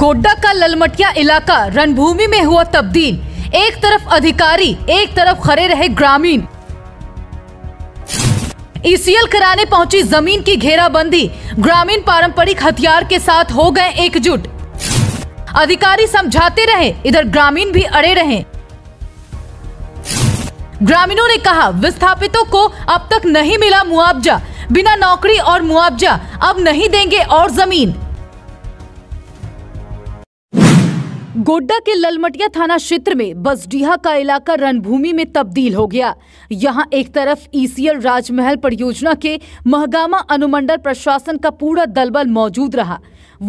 गोड्डा का ललमटिया इलाका रणभूमि में हुआ तब्दील एक तरफ अधिकारी एक तरफ खड़े रहे ग्रामीण ईसीएल e कराने पहुंची जमीन की घेराबंदी ग्रामीण पारंपरिक हथियार के साथ हो गए एकजुट अधिकारी समझाते रहे इधर ग्रामीण भी अड़े रहे ग्रामीणों ने कहा विस्थापितों को अब तक नहीं मिला मुआवजा बिना नौकरी और मुआवजा अब नहीं देंगे और जमीन गोड्डा के ललमटिया थाना क्षेत्र में बसडीहा का इलाका रणभूमि में तब्दील हो गया यहां एक तरफ ईसीएल राजमहल परियोजना के महगामा अनुमंडल प्रशासन का पूरा दलबल मौजूद रहा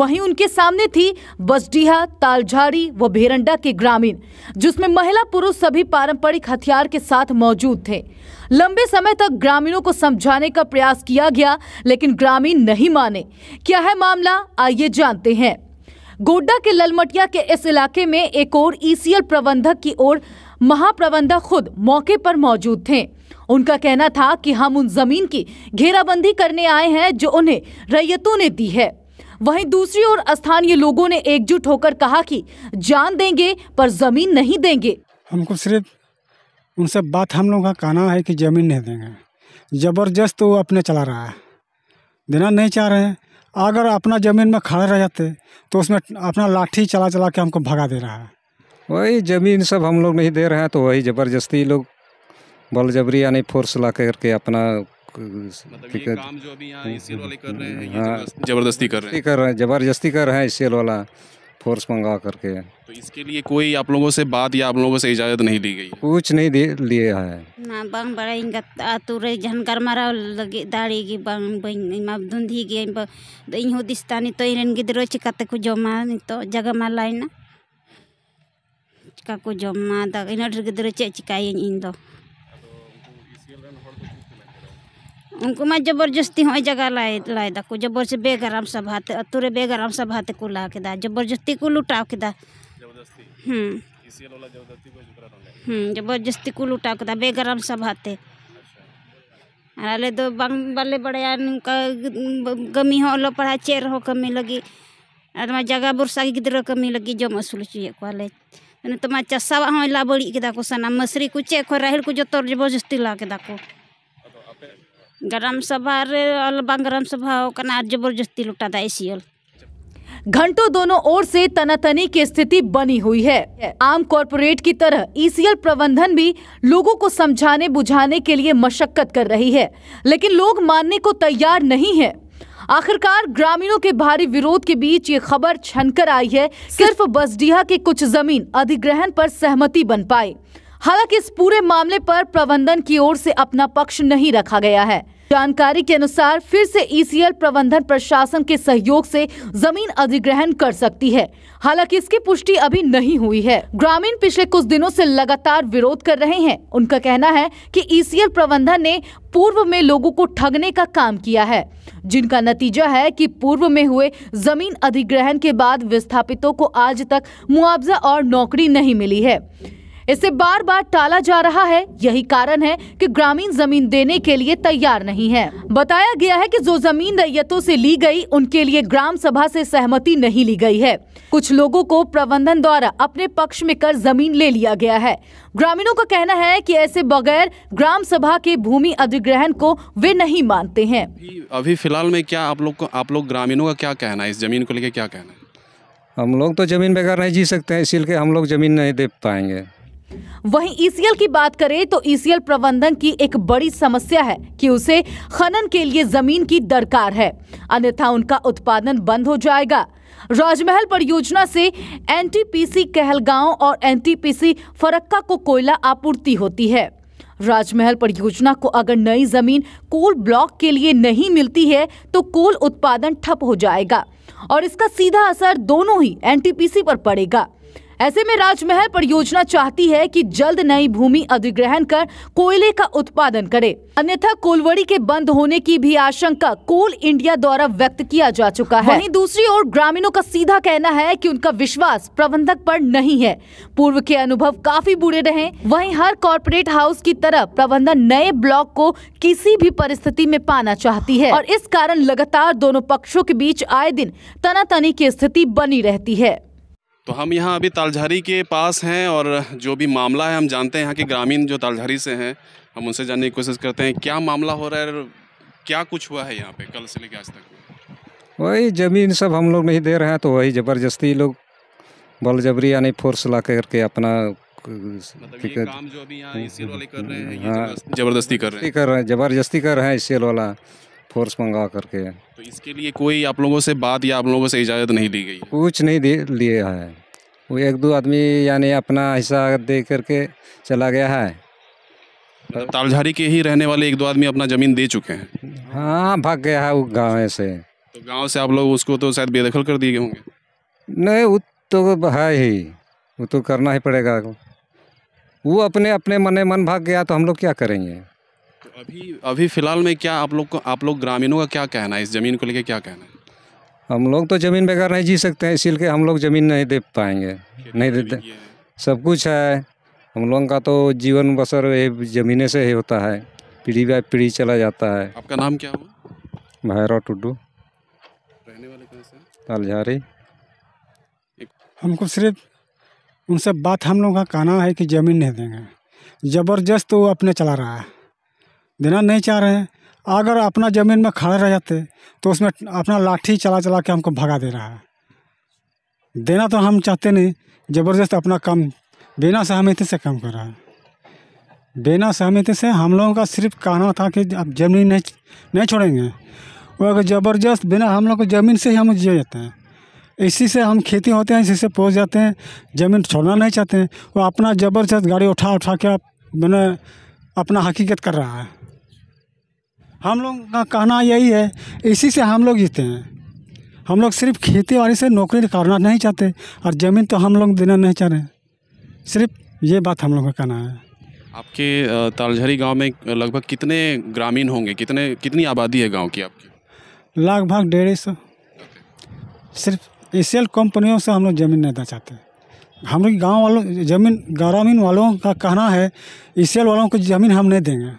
वहीं उनके सामने थी बसडीहा तालझारी व भेरंडा के ग्रामीण जिसमें महिला पुरुष सभी पारंपरिक हथियार के साथ मौजूद थे लंबे समय तक ग्रामीणों को समझाने का प्रयास किया गया लेकिन ग्रामीण नहीं माने क्या है मामला आइए जानते हैं गोड्डा के ललमटिया के इस इलाके में एक और ईसीएल प्रबंधक की ओर महाप्रबंधक खुद मौके पर मौजूद थे उनका कहना था कि हम उन जमीन की घेराबंदी करने आए हैं जो उन्हें रैयतों ने दी है वहीं दूसरी ओर स्थानीय लोगों ने एकजुट होकर कहा कि जान देंगे पर जमीन नहीं देंगे हमको सिर्फ उनसे बात हम लोगों का कहना है कि जमीन नहीं देंगे जबरदस्त वो अपने चला रहा है देना नहीं चाह रहे हैं अगर अपना ज़मीन में खड़े रह जाते तो उसमें अपना लाठी चला चला के हमको भगा दे रहा है वही ज़मीन सब हम लोग नहीं दे रहे हैं तो वही ज़बरदस्ती लोग बलजबरी यानी फोर्स ला करके अपना मतलब हम्म, हाँ। जबरदस्ती कर रहे हैं जबरदस्ती कर रहे हैं जबरदस्ती कर रहे हैं सेल वाला फोर्स मंगा करके तो इसके लिए कोई आप लोगों से बात या आप लोगों से इजाज़त नहीं दी गई कुछ नहीं दे है ना बंग बड़ा झनकर मारा लगे दाड़ी की बंग धुंधी की तो तो इन तो इन चिकाते जमा तो जगह मा लाइन चिका को जमा इन चे चिकाई इन दो उनको मैं जबरदस्ती हाँ जगह लाए लाए दाको जबर से बेगराम सब हाथ अतुरे बेगराम सब हाथ को ला के दा जबरदस्ती को लुटाओ के दा हम्म।, तो हम्म जबरदस्ती को लुटाओ के दा बेगराम सब हाथे अच्छा। अरे दो तो बंग बाले बड़े उनका कमी हो लो पढ़ा चेर हो कमी लगी अरे मैं जगह बरसा किधर कमी लगी जो मसूल चुए को ले तो मैं चश्मा हो ला बड़ी के दा को सना मसरी कुछ एक हो राहल को जो तोर जबरदस्ती ला के दा ग्राम सभा ᱨᱮ ᱚᱞ ᱵᱟᱝ ᱜᱨᱟᱢ जबरदस्ती ᱠᱟᱱᱟ ᱟᱨ ᱡᱚᱵᱚᱨᱡᱚᱥᱛᱤ घंटों दोनों ओर से तनातनी की स्थिति बनी हुई है आम कॉरपोरेट की तरह ईसीएल प्रबंधन भी लोगों को समझाने बुझाने के लिए मशक्कत कर रही है लेकिन लोग मानने को तैयार नहीं है आखिरकार ग्रामीणों के भारी विरोध के बीच ये खबर छनकर आई है सिर्फ बसडीहा के कुछ जमीन अधिग्रहण पर सहमति बन पाई हालांकि इस पूरे मामले पर प्रबंधन की ओर से अपना पक्ष नहीं रखा गया है जानकारी के अनुसार फिर से ईसीएल e प्रबंधन प्रशासन के सहयोग से जमीन अधिग्रहण कर सकती है हालांकि इसकी पुष्टि अभी नहीं हुई है ग्रामीण पिछले कुछ दिनों से लगातार विरोध कर रहे हैं उनका कहना है कि ईसीएल e प्रबंधन ने पूर्व में लोगों को ठगने का काम किया है जिनका नतीजा है कि पूर्व में हुए जमीन अधिग्रहण के बाद विस्थापितों को आज तक मुआवजा और नौकरी नहीं मिली है इसे बार बार टाला जा रहा है यही कारण है कि ग्रामीण जमीन देने के लिए तैयार नहीं है बताया गया है कि जो जमीन रैयतों से ली गई उनके लिए ग्राम सभा से सहमति नहीं ली गई है कुछ लोगों को प्रबंधन द्वारा अपने पक्ष में कर जमीन ले लिया गया है ग्रामीणों का कहना है कि ऐसे बगैर ग्राम सभा के भूमि अधिग्रहण को वे नहीं मानते हैं अभी फिलहाल में क्या आप लोग आप लोग ग्रामीणों का क्या कहना है इस जमीन को लेकर क्या कहना है हम लोग तो ज़मीन बेकार नहीं जी सकते हैं इसीलिए हम लोग ज़मीन नहीं दे पाएंगे वहीं ईसीएल की बात करें तो ईसीएल प्रबंधन की एक बड़ी समस्या है कि उसे खनन के लिए जमीन की दरकार है अन्यथा उनका उत्पादन बंद हो जाएगा राजमहल परियोजना से एनटीपीसी कहलगांव और एनटीपीसी फरक्का को कोयला आपूर्ति होती है राजमहल परियोजना को अगर नई जमीन कोल ब्लॉक के लिए नहीं मिलती है तो कोल उत्पादन ठप हो जाएगा और इसका सीधा असर दोनों ही एनटीपीसी पर पड़ेगा ऐसे में राजमहल परियोजना चाहती है कि जल्द नई भूमि अधिग्रहण कर कोयले का उत्पादन करे अन्यथा कोलवड़ी के बंद होने की भी आशंका कोल इंडिया द्वारा व्यक्त किया जा चुका है वहीं दूसरी ओर ग्रामीणों का सीधा कहना है कि उनका विश्वास प्रबंधक पर नहीं है पूर्व के अनुभव काफी बुरे रहे वहीं हर कॉरपोरेट हाउस की तरह प्रबंधन नए ब्लॉक को किसी भी परिस्थिति में पाना चाहती है और इस कारण लगातार दोनों पक्षों के बीच आए दिन तनातनी की स्थिति बनी रहती है तो हम यहाँ अभी तालझारी के पास हैं और जो भी मामला है हम जानते हैं यहाँ के ग्रामीण जो तालझारी से हैं हम उनसे जानने की कोशिश करते हैं क्या मामला हो रहा है क्या कुछ हुआ है यहाँ पे कल से लेकर आज तक वही ज़मीन सब हम लोग नहीं दे रहे हैं तो वही ज़बरदस्ती लोग बलजबरी यानी फोर्स ला करके अपना मतलब हम्म। हाँ। जबरदस्ती कर रहे हैं जबरदस्ती कर रहे हैं जबरदस्ती कर रहे हैं वाला फोर्स मंगा करके तो इसके लिए कोई आप लोगों से बात या आप लोगों से इजाज़त नहीं ली गई कुछ नहीं दे है वो एक दो आदमी यानी अपना हिस्सा दे करके चला गया है मतलब तालझारी के ही रहने वाले एक दो आदमी अपना ज़मीन दे चुके हैं हाँ भाग गया है वो गाँव से तो गाँव से आप लोग उसको तो शायद बेदखल कर दिए होंगे नहीं वो तो है ही वो तो करना ही पड़ेगा वो अपने अपने मन मन भाग गया तो हम लोग क्या करेंगे अभी अभी फ़िलहाल में क्या आप लोग को आप लोग ग्रामीणों का क्या कहना है इस ज़मीन को लेकर क्या कहना है हम लोग तो ज़मीन बेकार नहीं जी सकते हैं इसीलिए हम लोग ज़मीन नहीं दे पाएंगे नहीं देते सब कुछ है हम लोगों का तो जीवन बसर ये ज़मीने से ही होता है पीढ़ी बाई पीढ़ी चला जाता है आपका नाम क्या हुआ भैरव टुड्डू रहने वाले कहाँ से तालझारी हमको सिर्फ उनसे बात हम लोगों का कहना है कि ज़मीन नहीं देंगे ज़बरदस्त वो अपने चला रहा है देना नहीं चाह रहे हैं अगर अपना ज़मीन में खड़े रह जाते तो उसमें अपना लाठी चला चला के हमको भगा दे रहा है देना तो हम चाहते नहीं ज़बरदस्त अपना काम बिना सहमति से काम कर रहा है बिना सहमति से हम लोगों का सिर्फ कहना था कि आप ज़मीन नहीं नहीं छोड़ेंगे वो अगर ज़बरदस्त बिना हम लोग को ज़मीन से ही हम जिए जाते हैं इसी से हम खेती होते हैं इसी से पहुँच जाते हैं ज़मीन छोड़ना नहीं चाहते हैं वो अपना ज़बरदस्त गाड़ी उठा उठा के आप मैंने अपना हकीकत कर रहा है हम लोग का कहना यही है इसी से हम लोग जीते हैं हम लोग सिर्फ खेती बाड़ी से नौकरी करना नहीं चाहते और ज़मीन तो हम लोग देना नहीं चाह रहे सिर्फ ये बात हम लोग का कहना है आपके तालझरी गांव में लगभग कितने ग्रामीण होंगे कितने कितनी आबादी है गांव की आपकी लगभग डेढ़ सौ सिर्फ एशियल कंपनियों से हम लोग ज़मीन नहीं देना चाहते हम लोग गाँव वालों ज़मीन ग्रामीण वालों का कहना है एशियल वालों को ज़मीन हम नहीं देंगे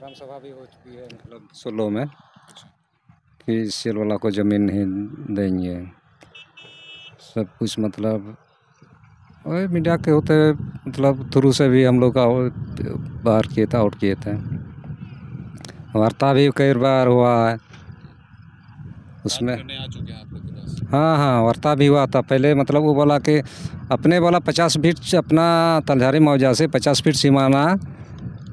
धर्म सभा भी हो चुकी है मतलब सोलो में कि सेल वाला को ज़मीन नहीं देंगे सब कुछ मतलब और मीडिया के होते मतलब थ्रू से भी हम लोग का बाहर किए थे आउट किए थे वार्ता भी कई बार हुआ है उसमें हाँ हाँ वार्ता भी हुआ था पहले मतलब वो बोला कि अपने वाला पचास फीट अपना तलझारी मुआवजा से पचास फीट सीमाना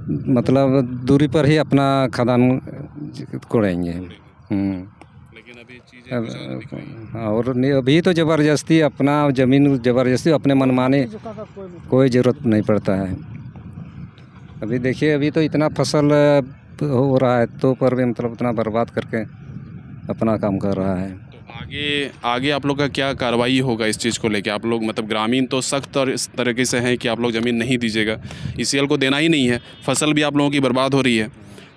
मतलब दूरी पर ही अपना खदान कोड़ेंगे हम्म। लेकिन अभी और हाँ, अभी तो ज़बरदस्ती अपना ज़मीन ज़बरदस्ती अपने मनमाने कोई ज़रूरत नहीं पड़ता है अभी देखिए अभी तो इतना फसल हो रहा है तो पर भी मतलब उतना बर्बाद करके अपना काम कर रहा है आगे आगे आप लोग का क्या कार्रवाई होगा इस चीज़ को लेके आप लोग मतलब ग्रामीण तो सख्त और इस तरीके से हैं कि आप लोग ज़मीन नहीं दीजिएगा ई e को देना ही नहीं है फसल भी आप लोगों की बर्बाद हो रही है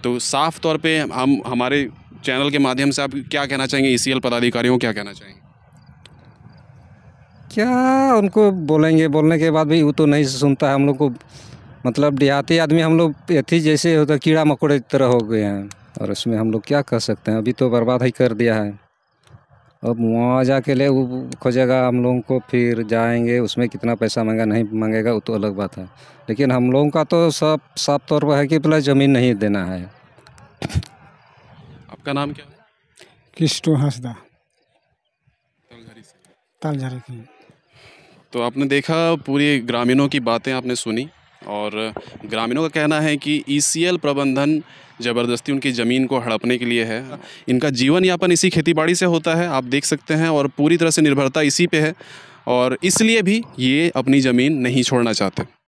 तो साफ तौर पे हम हमारे चैनल के माध्यम से आप क्या कहना चाहेंगे ई e पदाधिकारियों क्या कहना चाहेंगे क्या उनको बोलेंगे बोलने के बाद भी वो तो नहीं सुनता है हम लोग को मतलब देहाती आदमी हम लोग यथी जैसे होता कीड़ा मकोड़े तरह हो गए हैं और उसमें हम लोग क्या कर सकते हैं अभी तो बर्बाद ही कर दिया है अब मुआवजा के लिए वो खोजेगा हम लोगों को फिर जाएंगे उसमें कितना पैसा मांगा नहीं मांगेगा वो तो अलग बात है लेकिन हम लोगों का तो सब साफ तौर पर है कि पहले ज़मीन नहीं देना है आपका नाम क्या है किस्टो हंसदा तो आपने देखा पूरी ग्रामीणों की बातें आपने सुनी और ग्रामीणों का कहना है कि ई e प्रबंधन ज़बरदस्ती उनकी ज़मीन को हड़पने के लिए है इनका जीवन यापन इसी खेतीबाड़ी से होता है आप देख सकते हैं और पूरी तरह से निर्भरता इसी पे है और इसलिए भी ये अपनी ज़मीन नहीं छोड़ना चाहते